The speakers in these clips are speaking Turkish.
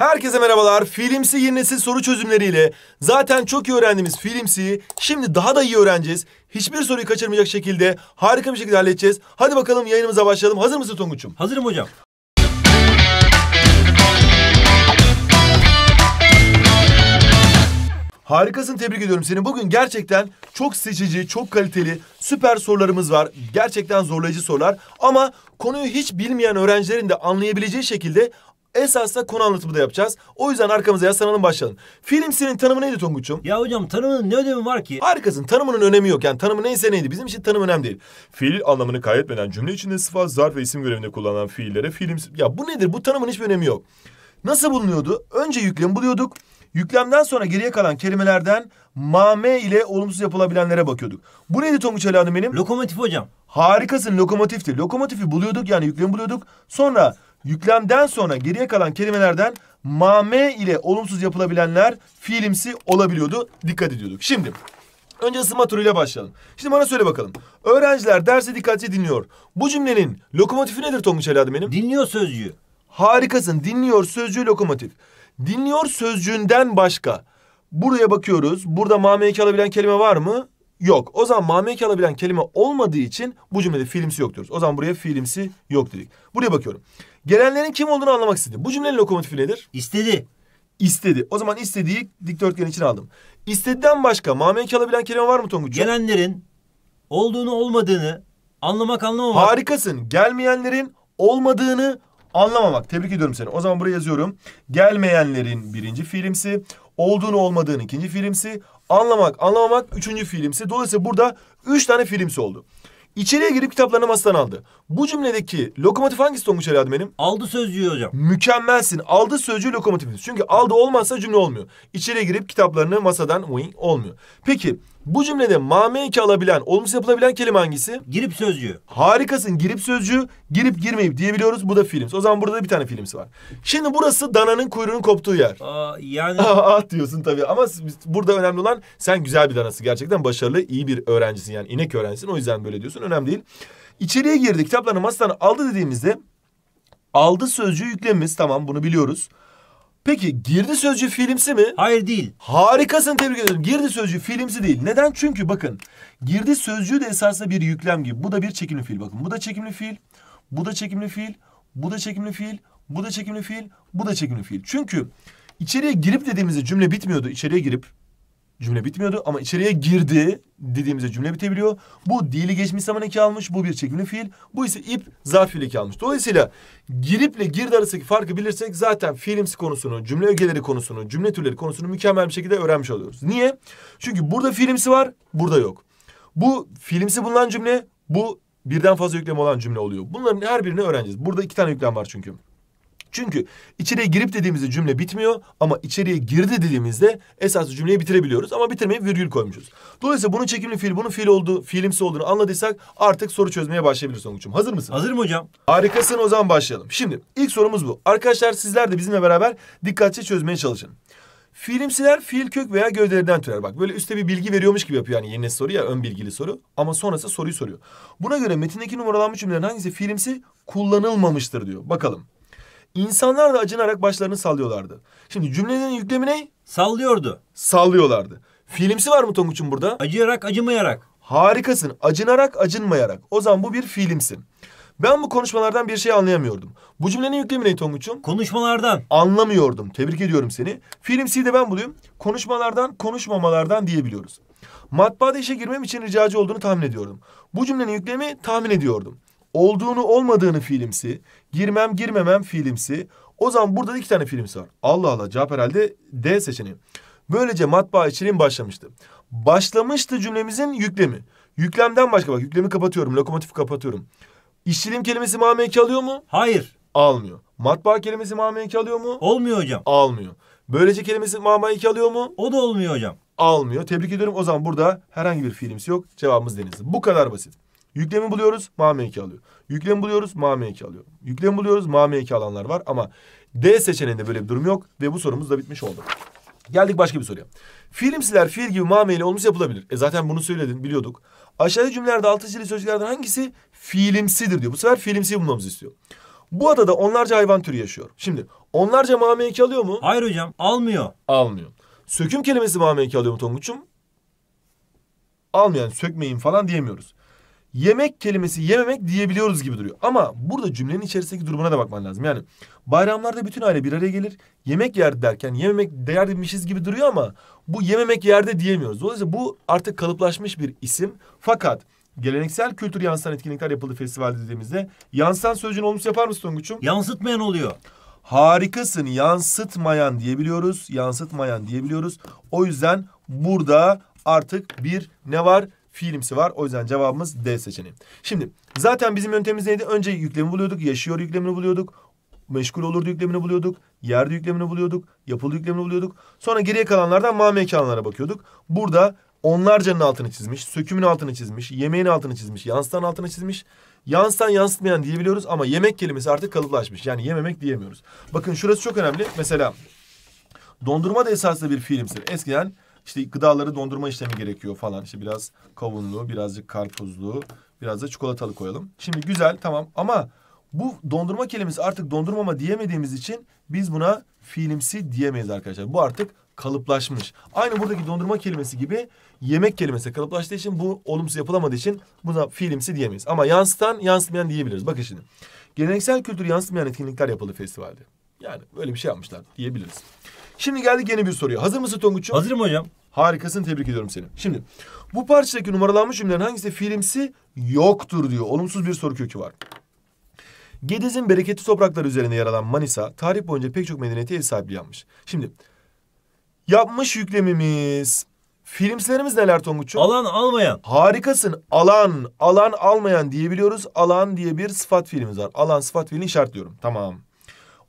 Herkese merhabalar. Filmsi yenisi soru çözümleriyle zaten çok iyi öğrendiğimiz filimsiyi şimdi daha da iyi öğreneceğiz. Hiçbir soruyu kaçırmayacak şekilde harika bir şekilde halledeceğiz. Hadi bakalım yayınımıza başlayalım. Hazır mısın Tonguç'um? Hazırım hocam. Harikasın tebrik ediyorum seni. Bugün gerçekten çok seçici, çok kaliteli, süper sorularımız var. Gerçekten zorlayıcı sorular ama konuyu hiç bilmeyen öğrencilerin de anlayabileceği şekilde Esas da konu anlatımı da yapacağız. O yüzden arkamıza yaslanalım başlayalım. Filmsinin tanımı neydi Tonguç'um? Ya hocam tanımının ne önemi var ki? Harikasın. Tanımının önemi yok. Yani tanımı neyse neydi. Bizim için tanım önemli değil. Fiil anlamını kaybetmeden cümle içinde sıfat, zarf ve isim görevinde kullanılan fiillere film... Ya bu nedir? Bu tanımın hiçbir önemi yok. Nasıl bulunuyordu? Önce yüklem buluyorduk. Yüklemden sonra geriye kalan kelimelerden mame ile olumsuz yapılabilenlere bakıyorduk. Bu neydi Tonguç Ali benim? Lokomotif hocam. Harikasın lokomotifti. Lokomotifi buluyorduk yani yüklemi buluyorduk. Sonra Yüklemden sonra geriye kalan kelimelerden mame ile olumsuz yapılabilenler fiilimsi olabiliyordu. Dikkat ediyorduk. Şimdi önce ısınma turuyla başlayalım. Şimdi bana söyle bakalım. Öğrenciler dersi dikkatli dinliyor. Bu cümlenin lokomotifi nedir Tonguç evladım benim? Dinliyor sözcüğü. Harikasın. Dinliyor sözcüğü lokomotif. Dinliyor sözcüğünden başka. Buraya bakıyoruz. Burada mameyi alabilen kelime var mı? Yok. O zaman mameyi alabilen kelime olmadığı için bu cümlede fiilimsi yok diyoruz. O zaman buraya fiilimsi yok dedik. Buraya bakıyorum. Gelenlerin kim olduğunu anlamak istedi. Bu cümlenin lokomotifi nedir? İstedi. İstedi. O zaman istediği dikdörtgen için aldım. İstediden başka mamenki alabilen kelime var mı Tonguç'um? Gelenlerin olduğunu olmadığını anlamak anlamamak. Harikasın. Gelmeyenlerin olmadığını anlamamak. Tebrik ediyorum seni. O zaman buraya yazıyorum. Gelmeyenlerin birinci fiilimsi, olduğunu olmadığını ikinci fiilimsi, anlamak anlamamak üçüncü fiilimsi. Dolayısıyla burada üç tane fiilimsi oldu. İçeriye girip kitaplarını masadan aldı. Bu cümledeki lokomotif hangisi Tonguç Ali Admen'im? Aldı sözcüğü hocam. Mükemmelsin. Aldı sözcüğü lokomotifimiz. Çünkü aldı olmazsa cümle olmuyor. İçeriye girip kitaplarını masadan olmuyor. Peki bu cümlede ma alabilen, olumsuz yapılabilen kelime hangisi? Girip sözcüğü. Harikasın. Girip sözcüğü, girip girmeyip diyebiliyoruz. Bu da films. O zaman burada da bir tane films var. Şimdi burası dananın kuyruğunun koptuğu yer. Aa, yani... Aa, ah, ah diyorsun tabii ama burada önemli olan sen güzel bir danası. Gerçekten başarılı, iyi bir öğrencisin yani inek öğrencisin. O yüzden böyle diyorsun. Önemli değil. İçeriye girdi. Kitaplarını masadan aldı dediğimizde aldı sözcüğü yüklemiz tamam bunu biliyoruz. Peki girdi sözcü filmsi mi? Hayır değil. Harikasın tebrik ediyorum. Girdi sözcü filmsi değil. Neden? Çünkü bakın girdi sözcü de esasında bir yüklem gibi. Bu da bir çekimli fiil. Bakın bu da çekimli fiil. Bu da çekimli fiil. Bu da çekimli fiil. Bu da çekimli fiil. Bu da çekimli fiil. Çünkü içeriye girip dediğimizde cümle bitmiyordu. İçeriye girip cümle bitmiyordu ama içeriye girdi dediğimizde cümle bitebiliyor. Bu dili geçmiş zaman eki almış. Bu bir çekimli fiil. Bu ise ip zarf fiil eki almış. Dolayısıyla giriple girdi arasındaki farkı bilirsek zaten fiilimsi konusunu, cümle ögeleri konusunu, cümle türleri konusunu mükemmel bir şekilde öğrenmiş oluyoruz. Niye? Çünkü burada fiilimsi var, burada yok. Bu fiilimsi bulunan cümle, bu birden fazla yüklem olan cümle oluyor. Bunların her birini öğreneceğiz. Burada iki tane yüklem var çünkü. Çünkü içeriye girip dediğimizde cümle bitmiyor ama içeriye girdi dediğimizde esas cümleyi bitirebiliyoruz ama bitirmeyi virgül koymuşuz. Dolayısıyla bunun çekimli fiil, bunun fiil olduğu, fiilimsi olduğunu anladıysak artık soru çözmeye başlayabiliriz Songuç'um. Hazır mısın? Hazırım hocam. Harikasın o zaman başlayalım. Şimdi ilk sorumuz bu. Arkadaşlar sizler de bizimle beraber dikkatçe çözmeye çalışın. Fiilimsiler fiil kök veya gövdelerinden türer. Bak böyle üstte bir bilgi veriyormuş gibi yapıyor yani yeni soru ya ön bilgili soru ama sonrası soruyu soruyor. Buna göre metindeki numaralanmış cümlelerin hangisi fiilimsi kullanılmamıştır diyor. Bakalım. İnsanlar da acınarak başlarını sallıyorlardı. Şimdi cümlenin yüklemi ne? Sallıyordu. Sallıyorlardı. Fiilimsi var mı Tonguç'un burada? Acıyarak acımayarak. Harikasın. Acınarak acınmayarak. O zaman bu bir fiilimsi. Ben bu konuşmalardan bir şey anlayamıyordum. Bu cümlenin yüklemi ne Tonguç'um? Konuşmalardan. Anlamıyordum. Tebrik ediyorum seni. Fiilimsiyi de ben buluyorum. Konuşmalardan, konuşmamalardan diyebiliyoruz. Matbaada işe girmem için ricacı olduğunu tahmin ediyordum. Bu cümlenin yüklemi tahmin ediyordum olduğunu olmadığını fiilimsi, girmem girmemem fiilimsi. O zaman burada iki tane fiilimsi var. Allah Allah cevap herhalde D seçeneği. Böylece matbaa içeriğim başlamıştı. Başlamıştı cümlemizin yüklemi. Yüklemden başka bak yüklemi kapatıyorum, lokomotifi kapatıyorum. İşçilim kelimesi mameki alıyor mu? Hayır. Almıyor. Matbaa kelimesi mameki alıyor mu? Olmuyor hocam. Almıyor. Böylece kelimesi mameki alıyor mu? O da olmuyor hocam. Almıyor. Tebrik ediyorum. O zaman burada herhangi bir fiilimiz yok. Cevabımız denizli. Bu kadar basit. Yüklemi buluyoruz. Ma m alıyor. Yüklemi buluyoruz. Ma m alıyor. Yüklemi buluyoruz. Ma m alanlar var ama D seçeneğinde böyle bir durum yok ve bu sorumuz da bitmiş oldu. Geldik başka bir soruya. Filmsiler fiil gibi mame ile olmuş yapılabilir. E zaten bunu söyledin biliyorduk. Aşağıdaki cümlelerde altı çizili sözcüklerden hangisi fiilimsidir diyor. Bu sefer fiilimsi bulmamızı istiyor. Bu adada onlarca hayvan türü yaşıyor. Şimdi onlarca mame eki alıyor mu? Hayır hocam almıyor. Almıyor. Söküm kelimesi mame eki alıyor mu Tonguç'um? Almayan sökmeyin falan diyemiyoruz yemek kelimesi yememek diyebiliyoruz gibi duruyor. Ama burada cümlenin içerisindeki durumuna da bakman lazım. Yani bayramlarda bütün aile bir araya gelir. Yemek yer derken yememek değermişiz gibi duruyor ama bu yememek yerde diyemiyoruz. Dolayısıyla bu artık kalıplaşmış bir isim. Fakat geleneksel kültür yansıtan etkinlikler yapıldı festival dediğimizde yansıtan sözcüğün olmuş yapar mısın Tonguç'um? Yansıtmayan oluyor. Harikasın yansıtmayan diyebiliyoruz. Yansıtmayan diyebiliyoruz. O yüzden burada artık bir ne var? fiilimsi var. O yüzden cevabımız D seçeneği. Şimdi zaten bizim yöntemimiz neydi? Önce yüklemi buluyorduk. Yaşıyor yüklemini buluyorduk. Meşgul olurdu yüklemini buluyorduk. Yerde yüklemini buluyorduk. Yapıldı yüklemini buluyorduk. Sonra geriye kalanlardan ma mekanlara bakıyorduk. Burada onlarcanın altını çizmiş. Sökümün altını çizmiş. Yemeğin altını çizmiş. Yansıtan altını çizmiş. Yansıtan yansıtmayan diyebiliyoruz ama yemek kelimesi artık kalıplaşmış. Yani yememek diyemiyoruz. Bakın şurası çok önemli. Mesela dondurma da esaslı bir fiilimsir. Eskiden işte gıdaları dondurma işlemi gerekiyor falan. İşte biraz kavunlu, birazcık karpuzlu, biraz da çikolatalı koyalım. Şimdi güzel tamam ama bu dondurma kelimesi artık dondurmama diyemediğimiz için biz buna fiilimsi diyemeyiz arkadaşlar. Bu artık kalıplaşmış. Aynı buradaki dondurma kelimesi gibi yemek kelimesi kalıplaştığı için bu olumsuz yapılamadığı için buna fiilimsi diyemeyiz. Ama yansıtan yansımayan diyebiliriz. Bakın şimdi. Geleneksel kültür yansıtmayan etkinlikler yapıldı festivalde. Yani böyle bir şey yapmışlar diyebiliriz. Şimdi geldik yeni bir soruya. Hazır mısın Tonguç'um? Hazırım hocam. Harikasın tebrik ediyorum seni. Şimdi bu parçadaki numaralanmış cümlelerin hangisi fiilimsi yoktur diyor. Olumsuz bir soru kökü var. Gediz'in bereketli toprakları üzerinde yer alan Manisa tarih boyunca pek çok medeniyete ev sahipliği yapmış. Şimdi yapmış yüklemimiz Filmslerimiz neler Tonguç'um? Alan almayan. Harikasın. Alan, alan almayan diyebiliyoruz. Alan diye bir sıfat fiilimiz var. Alan sıfat fiilini işaretliyorum. Tamam.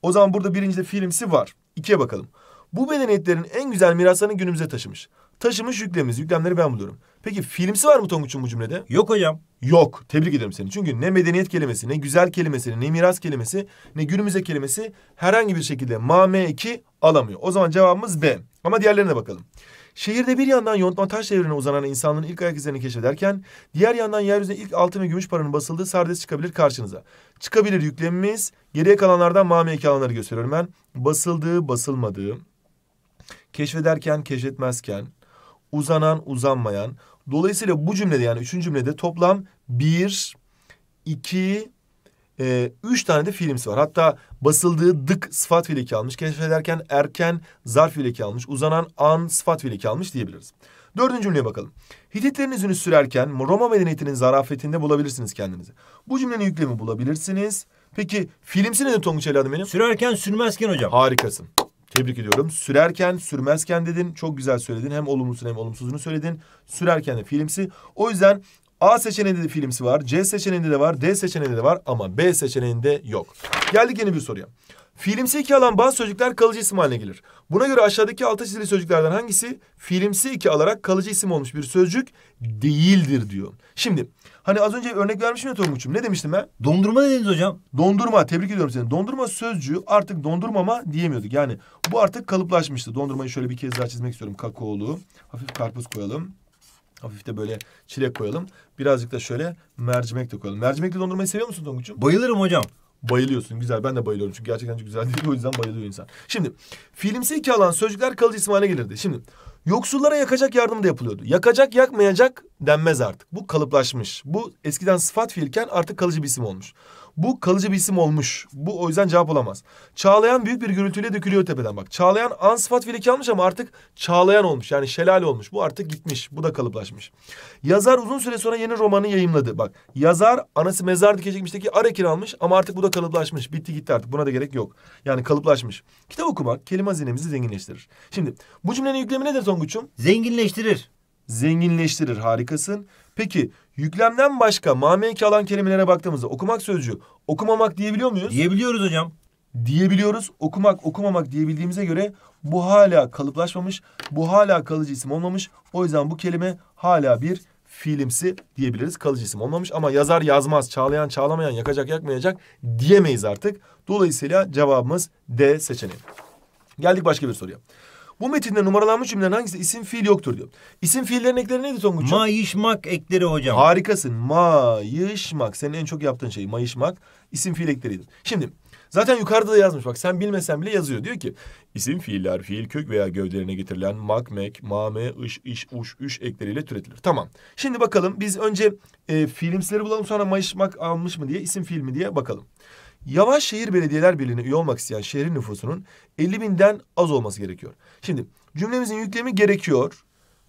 O zaman burada birincide filmsi var. İkiye bakalım. Bu medeniyetlerin en güzel mirasını günümüze taşımış. Taşımış yüklemimiz. Yüklemleri ben buluyorum. Peki filmsi var mı Tonguç'un bu cümlede? Yok hocam. Yok. Tebrik ederim seni. Çünkü ne medeniyet kelimesi, ne güzel kelimesi, ne miras kelimesi, ne günümüze kelimesi herhangi bir şekilde MAM2 alamıyor. O zaman cevabımız B. Ama diğerlerine bakalım. Şehirde bir yandan yontma taş devrine uzanan insanların ilk ayak izlerini keşfederken diğer yandan yeryüzüne ilk altın ve gümüş paranın basıldığı sardes çıkabilir karşınıza. Çıkabilir yüklemimiz. Geriye kalanlardan MAM2 alanları gösteriyorum ben. Basıldığı, basılmadığı, keşfederken keşfetmezken, uzanan uzanmayan. Dolayısıyla bu cümlede yani üçüncü cümlede toplam bir, iki, e, üç tane de fiilimsi var. Hatta basıldığı dık sıfat fiili almış, Keşfederken erken zarf fiili almış, Uzanan an sıfat fiili almış diyebiliriz. Dördüncü cümleye bakalım. Hititlerin izini sürerken Roma medeniyetinin zarafetinde bulabilirsiniz kendinizi. Bu cümlenin yüklemi bulabilirsiniz. Peki filmsi ne Tonguç Eli adım benim? Sürerken sürmezken hocam. Harikasın. Tebrik ediyorum. Sürerken, sürmezken dedin. Çok güzel söyledin. Hem olumlusunu hem olumsuzunu söyledin. Sürerken de filmsi. O yüzden A seçeneğinde de filmsi var. C seçeneğinde de var. D seçeneğinde de var. Ama B seçeneğinde yok. Geldik yeni bir soruya. Filmsi iki alan bazı sözcükler kalıcı isim haline gelir. Buna göre aşağıdaki altı çizili sözcüklerden hangisi filmsi iki alarak kalıcı isim olmuş bir sözcük değildir diyor. Şimdi Hani az önce örnek vermişim ya Tonguç'um. Ne demiştim ben? Dondurma dediniz hocam. Dondurma. Tebrik ediyorum seni. Dondurma sözcüğü artık dondurmama diyemiyorduk. Yani bu artık kalıplaşmıştı. Dondurmayı şöyle bir kez daha çizmek istiyorum. Kakaolu. Hafif karpuz koyalım. Hafif de böyle çilek koyalım. Birazcık da şöyle mercimek de koyalım. Mercimekli dondurmayı seviyor musun Tonguç'um? Bayılırım hocam. Bayılıyorsun. Güzel. Ben de bayılıyorum. Çünkü gerçekten çok güzel değil. O yüzden bayılıyor insan. Şimdi fiilimsi iki alan sözcükler kalıcı isim haline gelirdi. Şimdi Yoksullara yakacak yardım da yapılıyordu. Yakacak yakmayacak denmez artık. Bu kalıplaşmış. Bu eskiden sıfat fiilken artık kalıcı bir isim olmuş. Bu kalıcı bir isim olmuş. Bu o yüzden cevap olamaz. Çağlayan büyük bir gürültüyle dökülüyor tepeden bak. Çağlayan an sıfat fiili kalmış ama artık çağlayan olmuş. Yani şelale olmuş. Bu artık gitmiş. Bu da kalıplaşmış. Yazar uzun süre sonra yeni romanı yayımladı. Bak yazar anası mezar dikecekmişteki arekir almış ama artık bu da kalıplaşmış. Bitti gitti artık. Buna da gerek yok. Yani kalıplaşmış. Kitap okumak kelime hazinemizi zenginleştirir. Şimdi bu cümlenin yüklemi nedir Tonguç'um? Zenginleştirir. Zenginleştirir. Harikasın. Peki yüklemden başka mamenki alan kelimelere baktığımızda okumak sözcüğü okumamak diyebiliyor muyuz? Diyebiliyoruz hocam. Diyebiliyoruz. Okumak, okumamak diyebildiğimize göre bu hala kalıplaşmamış, bu hala kalıcı isim olmamış. O yüzden bu kelime hala bir fiilimsi diyebiliriz. Kalıcı isim olmamış ama yazar yazmaz, çağlayan çağlamayan, yakacak yakmayacak diyemeyiz artık. Dolayısıyla cevabımız D seçeneği. Geldik başka bir soruya. Bu metinde numaralanmış cümlelerin hangisi isim fiil yoktur diyor. İsim fiillerin ekleri neydi Tonguç'um? Mayışmak ekleri hocam. Harikasın. Mayışmak. Senin en çok yaptığın şey mayışmak. isim fiil ekleriydi. Şimdi zaten yukarıda da yazmış bak sen bilmesen bile yazıyor. Diyor ki isim fiiller fiil kök veya gövdelerine getirilen mak, mek, mame, ış, iş, uş, üş ekleriyle türetilir. Tamam. Şimdi bakalım biz önce e, fiilimsileri bulalım sonra mayışmak almış mı diye isim fiil mi diye bakalım. Yavaş Şehir Belediyeler Birliği'ne üye olmak isteyen şehrin nüfusunun 50 binden az olması gerekiyor. Şimdi cümlemizin yüklemi gerekiyor.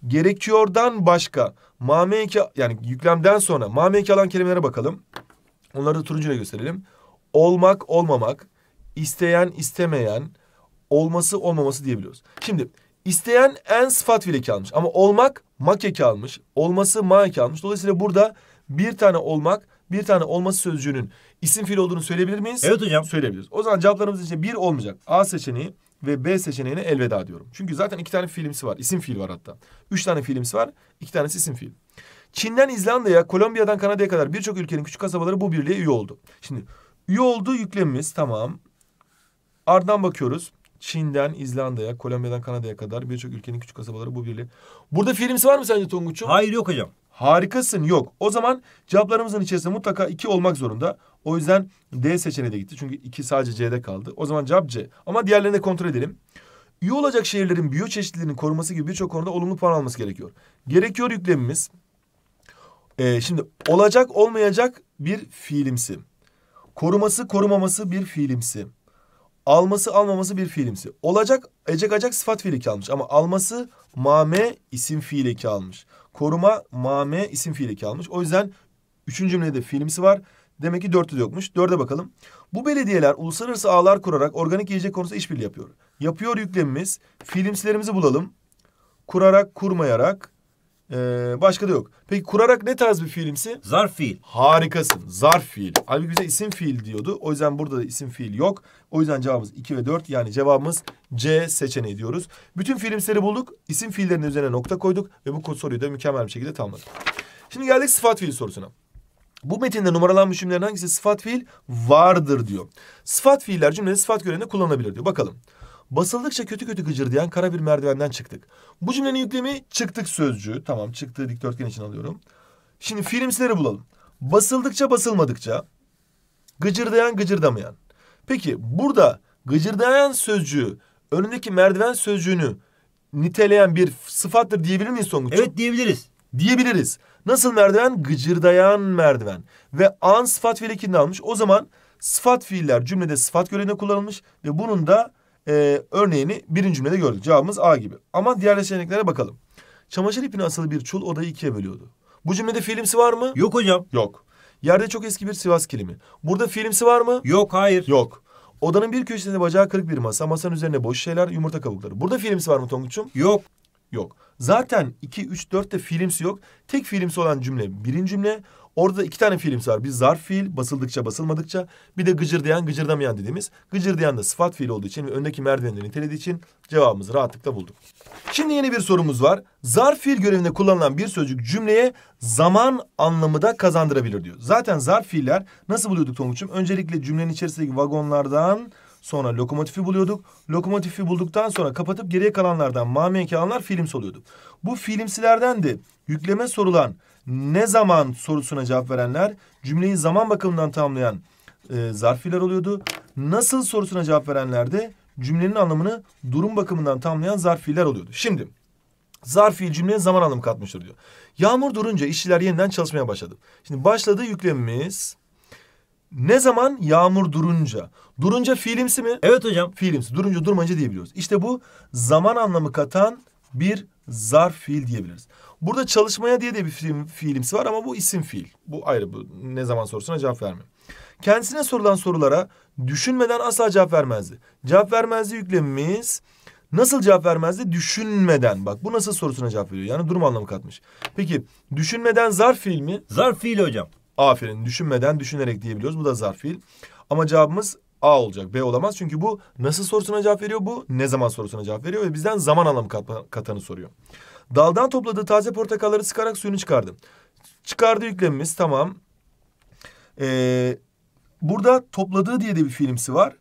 Gerekiyordan başka mameki yani yüklemden sonra mameki alan kelimelere bakalım. Onları da turuncuyla gösterelim. Olmak, olmamak, isteyen, istemeyen, olması, olmaması diyebiliyoruz. Şimdi isteyen en sıfat fiili almış ama olmak mak almış, olması ma almış. Dolayısıyla burada bir tane olmak bir tane olması sözcüğünün isim fiil olduğunu söyleyebilir miyiz? Evet hocam. Söyleyebiliriz. O zaman cevaplarımız için bir olmayacak. A seçeneği ve B seçeneğine elveda diyorum. Çünkü zaten iki tane fiilimsi var. İsim fiil var hatta. Üç tane fiilimsi var. iki tanesi isim fiil. Çin'den İzlanda'ya, Kolombiya'dan Kanada'ya kadar birçok ülkenin küçük kasabaları bu birliğe üye oldu. Şimdi üye oldu yüklemimiz tamam. Ardından bakıyoruz. Çin'den İzlanda'ya, Kolombiya'dan Kanada'ya kadar birçok ülkenin küçük kasabaları bu birliğe. Burada fiilimsi var mı sence Tonguç'um? Hayır yok hocam. Harikasın yok. O zaman cevaplarımızın içerisinde mutlaka 2 olmak zorunda. O yüzden D seçeneği de gitti. Çünkü 2 sadece C'de kaldı. O zaman cevap C. Ama diğerlerini de kontrol edelim. İyi olacak şehirlerin biyoçeşitliliğini koruması gibi birçok konuda olumlu puan alması gerekiyor. Gerekiyor yüklemimiz. Ee, şimdi olacak olmayacak bir fiilimsi. Koruması korumaması bir fiilimsi. Alması almaması bir fiilimsi. Olacak ecek acak sıfat fiili kalmış ama alması mame isim fiili kalmış. almış. Koruma mame isim fiili kalmış. O yüzden üçüncü cümlede fiilimsi var. Demek ki dörtte de yokmuş. Dörde bakalım. Bu belediyeler uluslararası ağlar kurarak organik yiyecek konusunda işbirliği yapıyor. Yapıyor yüklemimiz. Fiilimsilerimizi bulalım. Kurarak, kurmayarak ee, başka da yok. Peki kurarak ne tarz bir fiilimsi? Zarf fiil. Harikasın. Zarf fiil. Halbuki bize isim fiil diyordu. O yüzden burada da isim fiil yok. O yüzden cevabımız 2 ve 4. Yani cevabımız C seçeneği diyoruz. Bütün fiilimsleri bulduk. İsim fiillerinin üzerine nokta koyduk. Ve bu soruyu da mükemmel bir şekilde tamamladık. Şimdi geldik sıfat fiil sorusuna. Bu metinde numaralanmış cümlelerin hangisi sıfat fiil vardır diyor. Sıfat fiiller cümlede sıfat görevinde kullanılabilir diyor. Bakalım. Basıldıkça kötü kötü gıcırdayan kara bir merdivenden çıktık. Bu cümlenin yüklemi çıktık sözcüğü. Tamam çıktığı dikdörtgen için alıyorum. Şimdi filmsileri bulalım. Basıldıkça basılmadıkça gıcırdayan gıcırdamayan. Peki burada gıcırdayan sözcüğü önündeki merdiven sözcüğünü niteleyen bir sıfattır diyebilir miyiz Songuç? Evet diyebiliriz. Diyebiliriz. Nasıl merdiven? Gıcırdayan merdiven. Ve an sıfat fiil almış. O zaman sıfat fiiller cümlede sıfat görevine kullanılmış ve bunun da e, örneğini birinci cümlede gördük. Cevabımız A gibi. Ama diğer seçeneklere bakalım. Çamaşır ipine asılı bir çul odayı ikiye bölüyordu. Bu cümlede fiilimsi var mı? Yok hocam. Yok. Yerde çok eski bir Sivas kilimi. Burada fiilimsi var mı? Yok hayır. Yok. Odanın bir köşesinde bacağı kırık bir masa. Masanın üzerine boş şeyler, yumurta kabukları. Burada fiilimsi var mı Tonguç'um? Yok. Yok. Zaten 2, 3, 4'te fiilimsi yok. Tek fiilimsi olan cümle birinci cümle. Orada da iki tane fiilimiz var. Bir zarf fiil basıldıkça basılmadıkça bir de gıcırdayan gıcırdamayan dediğimiz. Gıcırdayan da sıfat fiil olduğu için ve öndeki merdivenleri nitelediği için cevabımızı rahatlıkla bulduk. Şimdi yeni bir sorumuz var. Zarf fiil görevinde kullanılan bir sözcük cümleye zaman anlamı da kazandırabilir diyor. Zaten zarf fiiller nasıl buluyorduk Tonguç'um? Öncelikle cümlenin içerisindeki vagonlardan Sonra lokomotifi buluyorduk. Lokomotifi bulduktan sonra kapatıp geriye kalanlardan mamenki kalanlar fiilimsi oluyordu. Bu fiilimsilerden de yükleme sorulan ne zaman sorusuna cevap verenler cümleyi zaman bakımından tamamlayan e, zarfiler oluyordu. Nasıl sorusuna cevap verenler de cümlenin anlamını durum bakımından tamamlayan zarfiler oluyordu. Şimdi zarf fiil cümleye zaman anlamı katmıştır diyor. Yağmur durunca işçiler yeniden çalışmaya başladı. Şimdi başladığı yüklemimiz ne zaman yağmur durunca. Durunca fiilimsi mi? Evet hocam. Fiilimsi. Durunca durmayınca diyebiliyoruz. İşte bu zaman anlamı katan bir zarf fiil diyebiliriz. Burada çalışmaya diye de bir fiil, fiilimsi var ama bu isim fiil. Bu ayrı bu ne zaman sorusuna cevap vermiyor. Kendisine sorulan sorulara düşünmeden asla cevap vermezdi. Cevap vermezdi yüklemimiz nasıl cevap vermezdi? Düşünmeden. Bak bu nasıl sorusuna cevap veriyor. Yani durum anlamı katmış. Peki düşünmeden zarf fiil mi? Zarf fiil hocam. Aferin. Düşünmeden düşünerek diyebiliyoruz. Bu da zarf fiil. Ama cevabımız A olacak. B olamaz. Çünkü bu nasıl sorusuna cevap veriyor. Bu ne zaman sorusuna cevap veriyor. Ve bizden zaman anlamı katanı soruyor. Daldan topladığı taze portakalları sıkarak suyunu çıkardı. Çıkardı yüklemimiz tamam. Ee, burada topladığı diye de bir filmsi var.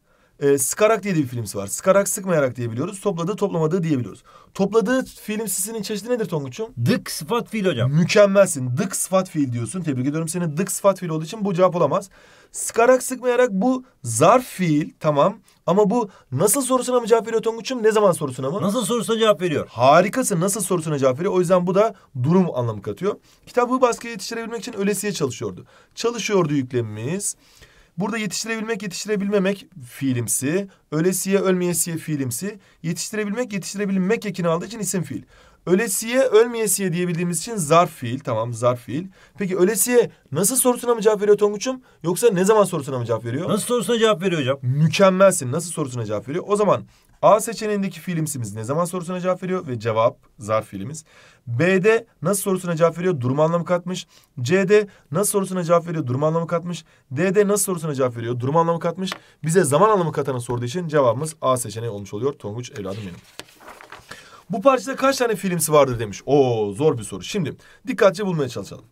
E, sıkarak diye de bir filmsi var. Sıkarak sıkmayarak diye biliyoruz. Topladığı toplamadığı diyebiliyoruz. Topladığı fiilimsizinin çeşidi nedir Tonguç'um? Dık sıfat fiil hocam. Mükemmelsin. Dık sıfat fiil diyorsun. Tebrik ediyorum seni. Dık sıfat fiil olduğu için bu cevap olamaz. Sıkarak sıkmayarak bu zarf fiil tamam. Ama bu nasıl sorusuna mı cevap veriyor Tonguç'um? Ne zaman sorusuna mı? Nasıl sorusuna cevap veriyor? Harikasın. Nasıl sorusuna cevap veriyor? O yüzden bu da durum anlamı katıyor. Kitabı bu baskıya yetiştirebilmek için ölesiye çalışıyordu. Çalışıyordu yüklemimiz. Burada yetiştirebilmek yetiştirebilmemek fiilimsi. Ölesiye ölmeyesiye fiilimsi. Yetiştirebilmek yetiştirebilmek ekini aldığı için isim fiil. Ölesiye ölmeyesiye diyebildiğimiz için zarf fiil. Tamam zarf fiil. Peki ölesiye nasıl sorusuna mı cevap veriyor Tonguç'um? Yoksa ne zaman sorusuna mı cevap veriyor? Nasıl sorusuna cevap veriyor hocam? Mükemmelsin. Nasıl sorusuna cevap veriyor? O zaman A seçeneğindeki fiilimsimiz ne zaman sorusuna cevap veriyor ve cevap zar filimiz. B'de nasıl sorusuna cevap veriyor durum anlamı katmış. C'de nasıl sorusuna cevap veriyor durum anlamı katmış. D'de nasıl sorusuna cevap veriyor durum anlamı katmış. Bize zaman anlamı katana sorduğu için cevabımız A seçeneği olmuş oluyor. Tonguç evladım benim. Bu parçada kaç tane filmsi vardır demiş. Oo zor bir soru. Şimdi dikkatli bulmaya çalışalım.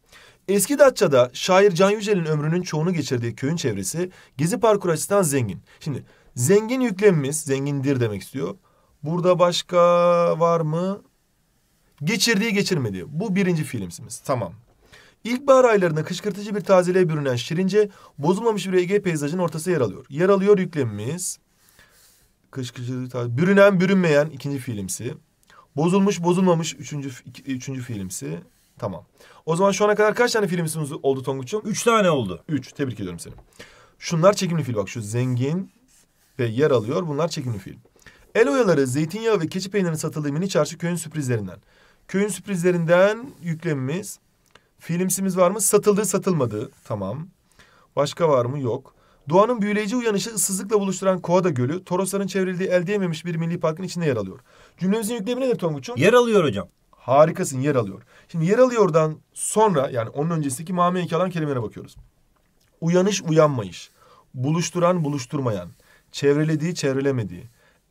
Eski Datça'da şair Can Yücel'in ömrünün çoğunu geçirdiği köyün çevresi Gezi Parkuru açısından zengin. Şimdi Zengin yüklemimiz, zengindir demek istiyor. Burada başka var mı? Geçirdiği geçirmedi. Bu birinci fiilimsimiz. Tamam. İlkbahar aylarında kışkırtıcı bir tazeliğe bürünen Şirince bozulmamış bir Ege peyzajının ortası yer alıyor. Yer alıyor yüklemimiz. Kışkırtıcı tazeliğe. Bürünen bürünmeyen ikinci fiilimsi. Bozulmuş bozulmamış üçüncü, iki, üçüncü fiilimsi. Tamam. O zaman şu ana kadar kaç tane filmimiz oldu Tonguç'um? Üç tane oldu. Üç. Tebrik ediyorum seni. Şunlar çekimli film. Bak şu zengin, de yer alıyor. Bunlar çekimli film. El oyaları, zeytinyağı ve keçi peynirinin satıldığı mini çarşı köyün sürprizlerinden. Köyün sürprizlerinden yüklemimiz. Filmsimiz var mı? Satıldı, satılmadı. Tamam. Başka var mı? Yok. Doğanın büyüleyici uyanışı ıssızlıkla buluşturan Koada Gölü, Torosların çevrildiği elde edilmemiş bir milli parkın içinde yer alıyor. Cümlemizin yüklemi nedir Tonguç'um? Yer alıyor hocam. Harikasın, yer alıyor. Şimdi yer alıyordan sonra yani onun öncesindeki mame iki alan kelimelere bakıyoruz. Uyanış, uyanmayış. Buluşturan, buluşturmayan çevrelediği çevrelemediği,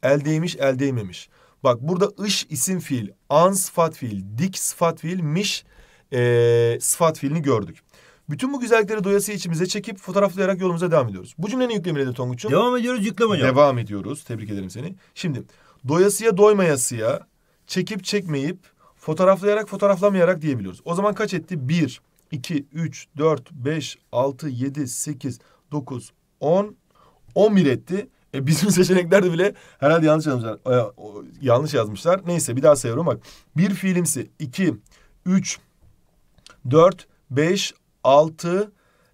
el değmiş el değmemiş. Bak burada ış isim fiil, an sıfat fiil, dik sıfat fiil, miş e, sıfat fiilini gördük. Bütün bu güzellikleri doyası içimize çekip fotoğraflayarak yolumuza devam ediyoruz. Bu cümlenin yüklemeliydi Tonguç'um. Devam ediyoruz yükleme hocam. Devam ediyoruz. Tebrik ederim seni. Şimdi doyasıya doymayasıya çekip çekmeyip fotoğraflayarak fotoğraflamayarak diyebiliyoruz. O zaman kaç etti? Bir, iki, üç, dört, beş, altı, yedi, sekiz, dokuz, on, 11 etti. E, bizim seçeneklerde bile herhalde yanlış yazmışlar. E, yanlış yazmışlar. Neyse bir daha sayıyorum bak. Bir filmsi, 2, 3, 4, 5, 6,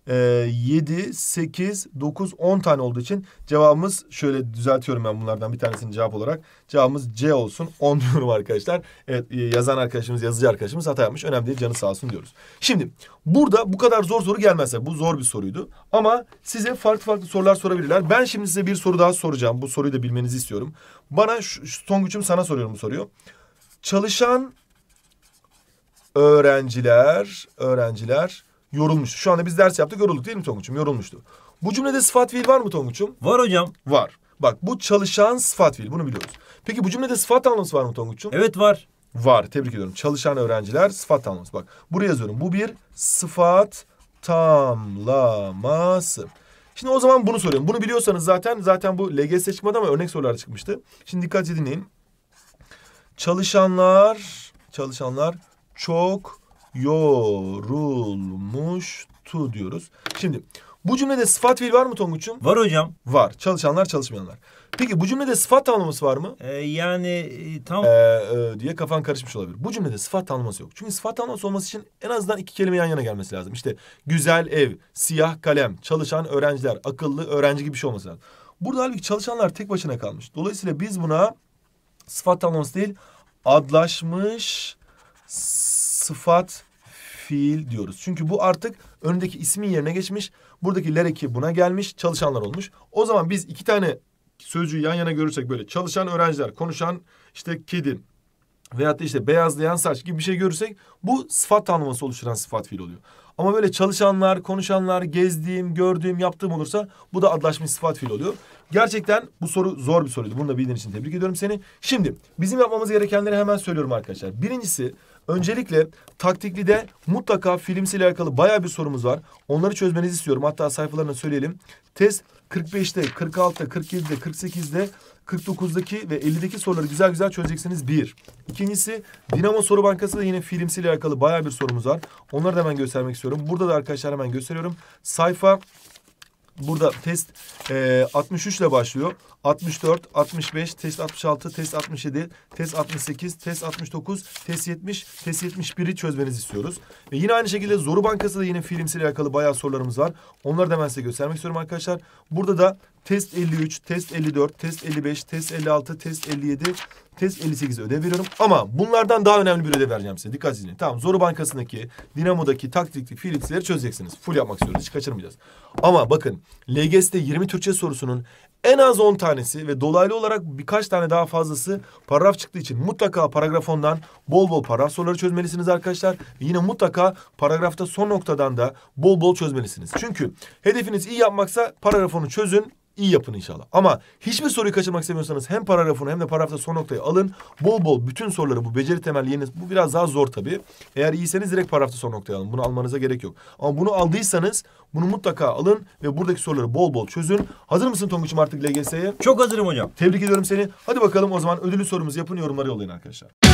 e, 7, 8, 9, 10 tane olduğu için cevabımız şöyle düzeltiyorum ben bunlardan bir tanesini cevap olarak. Cevabımız C olsun 10 diyorum arkadaşlar. Evet e, yazan arkadaşımız yazıcı arkadaşımız hata yapmış. Önemli değil canı sağ olsun diyoruz. Şimdi burada bu kadar zor soru gelmezse bu zor bir soruydu. Ama size farklı farklı sorular sorabilirler. Ben şimdi size bir soru daha soracağım. Bu soruyu da bilmenizi istiyorum. Bana şu, şu Tonguç'um sana soruyorum bu soruyu. Çalışan öğrenciler, öğrenciler yorulmuştu. Şu anda biz ders yaptık yorulduk değil mi Tonguç'um? Yorulmuştu. Bu cümlede sıfat fiil var mı Tonguç'um? Var hocam. Var. Bak bu çalışan sıfat fiil bunu biliyoruz. Peki bu cümlede sıfat tanımlısı var mı Tonguç'um? Evet var. Var tebrik ediyorum. Çalışan öğrenciler sıfat tanımlaması. Bak buraya yazıyorum. Bu bir sıfat tamlaması. Şimdi o zaman bunu soruyorum. Bunu biliyorsanız zaten zaten bu LGS çıkmadı ama örnek sorular çıkmıştı. Şimdi dikkatli dinleyin. Çalışanlar çalışanlar çok yorulmuştu diyoruz. Şimdi bu cümlede sıfat fiil var mı Tonguç'um? Var hocam. Var. Çalışanlar çalışmayanlar. Peki bu cümlede sıfat tanımlaması var mı? Ee, yani e, tam... Ee, e, diye kafan karışmış olabilir. Bu cümlede sıfat tanımlaması yok. Çünkü sıfat tanımlaması olması için en azından iki kelime yan yana gelmesi lazım. İşte güzel ev, siyah kalem, çalışan öğrenciler, akıllı öğrenci gibi bir şey olması lazım. Burada halbuki çalışanlar tek başına kalmış. Dolayısıyla biz buna sıfat tanımlaması değil adlaşmış sıfat fiil diyoruz. Çünkü bu artık önündeki ismin yerine geçmiş. Buradaki lereki buna gelmiş. Çalışanlar olmuş. O zaman biz iki tane sözcüğü yan yana görürsek böyle çalışan öğrenciler, konuşan işte kedi veyahut da işte beyazlayan saç gibi bir şey görürsek bu sıfat tanımlaması oluşturan sıfat fiil oluyor. Ama böyle çalışanlar, konuşanlar, gezdiğim, gördüğüm, yaptığım olursa bu da adlaşmış sıfat fiil oluyor. Gerçekten bu soru zor bir soruydu. Bunu da bildiğin için tebrik ediyorum seni. Şimdi bizim yapmamız gerekenleri hemen söylüyorum arkadaşlar. Birincisi Öncelikle taktikli de mutlaka filmsiyle alakalı baya bir sorumuz var. Onları çözmenizi istiyorum. Hatta sayfalarına söyleyelim. Test 45'te, 46'da, 47'de, 48'de, 49'daki ve 50'deki soruları güzel güzel çözeceksiniz. Bir. İkincisi Dinamo Soru Bankası da yine filmsiyle alakalı baya bir sorumuz var. Onları da hemen göstermek istiyorum. Burada da arkadaşlar hemen gösteriyorum. Sayfa Burada test e, 63 ile başlıyor. 64, 65, test 66, test 67, test 68, test 69, test 70, test 71'i çözmenizi istiyoruz. Ve yine aynı şekilde Zoru Bankası da yine filmsiyle alakalı bayağı sorularımız var. Onları da ben size göstermek istiyorum arkadaşlar. Burada da Test 53, test 54, test 55, test 56, test 57, test 58 ödev veriyorum. Ama bunlardan daha önemli bir ödev vereceğim size. Dikkat edin. Tamam Zoru Bankası'ndaki, Dinamo'daki taktikli fiiliksileri çözeceksiniz. Full yapmak istiyoruz. Hiç kaçırmayacağız. Ama bakın LGS'de 20 Türkçe sorusunun en az 10 tanesi ve dolaylı olarak birkaç tane daha fazlası paragraf çıktığı için mutlaka paragrafondan bol bol paragraf soruları çözmelisiniz arkadaşlar. yine mutlaka paragrafta son noktadan da bol bol çözmelisiniz. Çünkü hedefiniz iyi yapmaksa paragraf çözün iyi yapın inşallah. Ama hiçbir soruyu kaçırmak istemiyorsanız hem paragrafını hem de paragrafta son noktayı alın. Bol bol bütün soruları bu beceri temelli yeniniz. Bu biraz daha zor tabii. Eğer iyiyseniz direkt paragrafta son noktayı alın. Bunu almanıza gerek yok. Ama bunu aldıysanız bunu mutlaka alın ve buradaki soruları bol bol çözün. Hazır mısın Tonguç'um artık LGS'ye? Çok hazırım hocam. Tebrik ediyorum seni. Hadi bakalım o zaman ödülü sorumuzu yapın yorumları yollayın arkadaşlar.